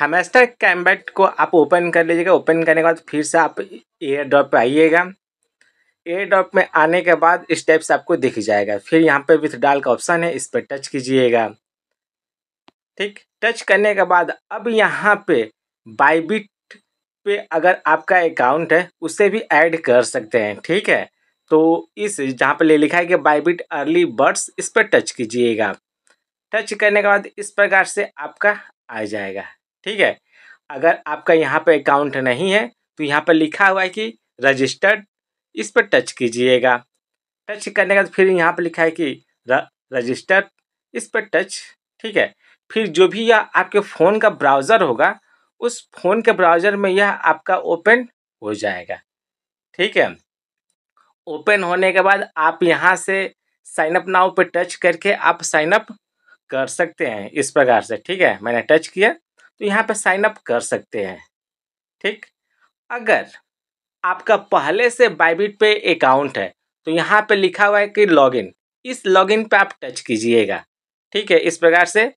हमेशा कैम्बेट को आप ओपन कर लीजिएगा ओपन करने के बाद फिर से आप एयर ड्रॉप पर आइएगा एयर ड्रॉप में आने के बाद स्टेप्स आपको दिख जाएगा फिर यहाँ पे विथड्रॉल का ऑप्शन है इस पर टच कीजिएगा ठीक टच करने के बाद अब यहाँ पे बाईबिट पे अगर आपका अकाउंट है उसे भी ऐड कर सकते हैं ठीक है तो इस जहाँ पर ले लिखा है कि बाईबिट अर्ली बर्ड्स इस पर टच कीजिएगा टच करने के बाद इस प्रकार से आपका आ जाएगा ठीक है अगर आपका यहाँ पर अकाउंट नहीं है तो यहाँ पर लिखा हुआ है कि रजिस्टर्ड इस पर टच कीजिएगा टच करने का फिर यहाँ पर लिखा है कि रजिस्टर इस पर टच ठीक है फिर जो भी यह आपके फ़ोन का ब्राउज़र होगा उस फ़ोन के ब्राउज़र में यह आपका ओपन हो जाएगा ठीक है ओपन होने के बाद आप यहाँ से साइनअप नाव पर टच करके आप साइनअप कर सकते हैं इस प्रकार से ठीक है मैंने टच किया तो यहाँ पर साइन अप कर सकते हैं ठीक अगर आपका पहले से बाइबिट पे अकाउंट है तो यहाँ पे लिखा हुआ है कि लॉगिन इस लॉगिन पे आप टच कीजिएगा ठीक है इस प्रकार से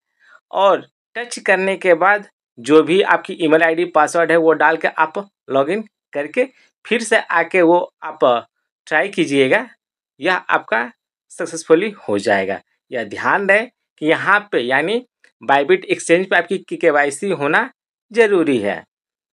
और टच करने के बाद जो भी आपकी ईमेल आईडी पासवर्ड है वो डाल के आप लॉगिन करके फिर से आके वो आप ट्राई कीजिएगा यह आपका सक्सेसफुली हो जाएगा यह ध्यान रहे कि यहाँ पे यानी बाइबिट एक्सचेंज पर आपकी के वाई सी होना ज़रूरी है